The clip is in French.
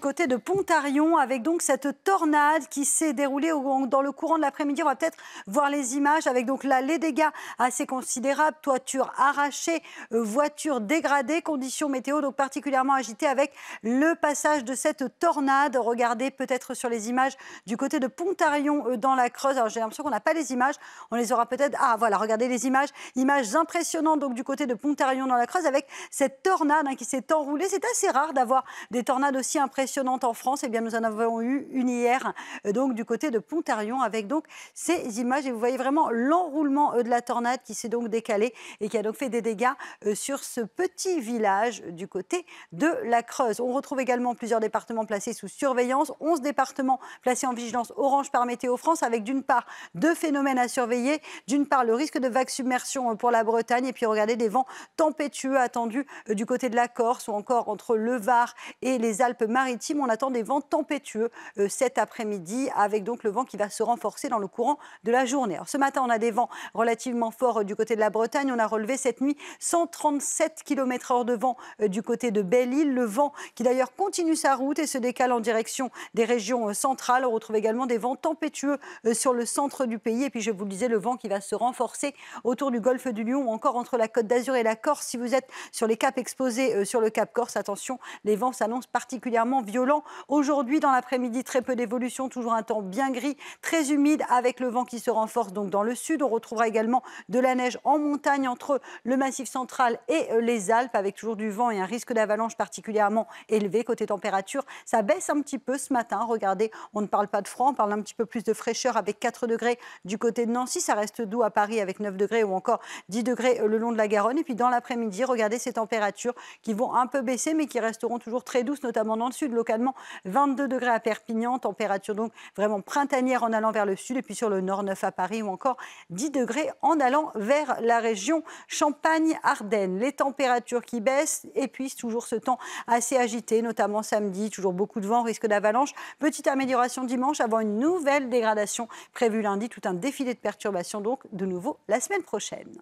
côté de Pontarion, avec donc cette tornade qui s'est déroulée dans le courant de l'après-midi. On va peut-être voir les images avec donc là les dégâts assez considérables, toiture arrachée, voitures euh, voiture dégradée, conditions météo donc particulièrement agitées avec le passage de cette tornade. Regardez peut-être sur les images du côté de Pontarion euh, dans la Creuse. Alors j'ai l'impression qu'on n'a pas les images, on les aura peut-être. Ah voilà, regardez les images, images impressionnantes donc du côté de Pontarion dans la Creuse avec cette tornade hein, qui s'est enroulée. C'est assez rare d'avoir des tornades aussi impressionnantes en France, et eh bien, nous en avons eu une hier, euh, donc du côté de Pontarion, avec donc ces images. Et vous voyez vraiment l'enroulement euh, de la tornade qui s'est donc décalée et qui a donc fait des dégâts euh, sur ce petit village du côté de la Creuse. On retrouve également plusieurs départements placés sous surveillance, 11 départements placés en vigilance orange par Météo France, avec d'une part deux phénomènes à surveiller, d'une part le risque de vague submersion pour la Bretagne, et puis regardez des vents tempétueux attendus du côté de la Corse ou encore entre le Var et les Alpes-Maritimes on attend des vents tempétueux euh, cet après-midi, avec donc le vent qui va se renforcer dans le courant de la journée. Alors, ce matin, on a des vents relativement forts du côté de la Bretagne. On a relevé cette nuit 137 km/h de vent euh, du côté de Belle-Île. Le vent qui d'ailleurs continue sa route et se décale en direction des régions euh, centrales. On retrouve également des vents tempétueux sur le centre du pays. Et puis, je vous le disais, le vent qui va se renforcer autour du golfe du Lion, encore entre la Côte d'Azur et la Corse. Si vous êtes sur les caps exposés sur le Cap Corse, attention, les vents s'annoncent particulièrement violent. Aujourd'hui, dans l'après-midi, très peu d'évolution, toujours un temps bien gris, très humide, avec le vent qui se renforce donc dans le sud. On retrouvera également de la neige en montagne entre le massif central et euh, les Alpes, avec toujours du vent et un risque d'avalanche particulièrement élevé. Côté température, ça baisse un petit peu ce matin. Regardez, on ne parle pas de froid, on parle un petit peu plus de fraîcheur avec 4 degrés du côté de Nancy. Ça reste doux à Paris avec 9 degrés ou encore 10 degrés euh, le long de la Garonne. Et puis dans l'après-midi, regardez ces températures qui vont un peu baisser mais qui resteront toujours très douces, notamment dans le sud localement 22 degrés à Perpignan, température donc vraiment printanière en allant vers le sud et puis sur le nord 9 à Paris ou encore 10 degrés en allant vers la région Champagne-Ardennes. Les températures qui baissent et puis toujours ce temps assez agité, notamment samedi, toujours beaucoup de vent, risque d'avalanche. Petite amélioration dimanche avant une nouvelle dégradation prévue lundi, tout un défilé de perturbations donc de nouveau la semaine prochaine.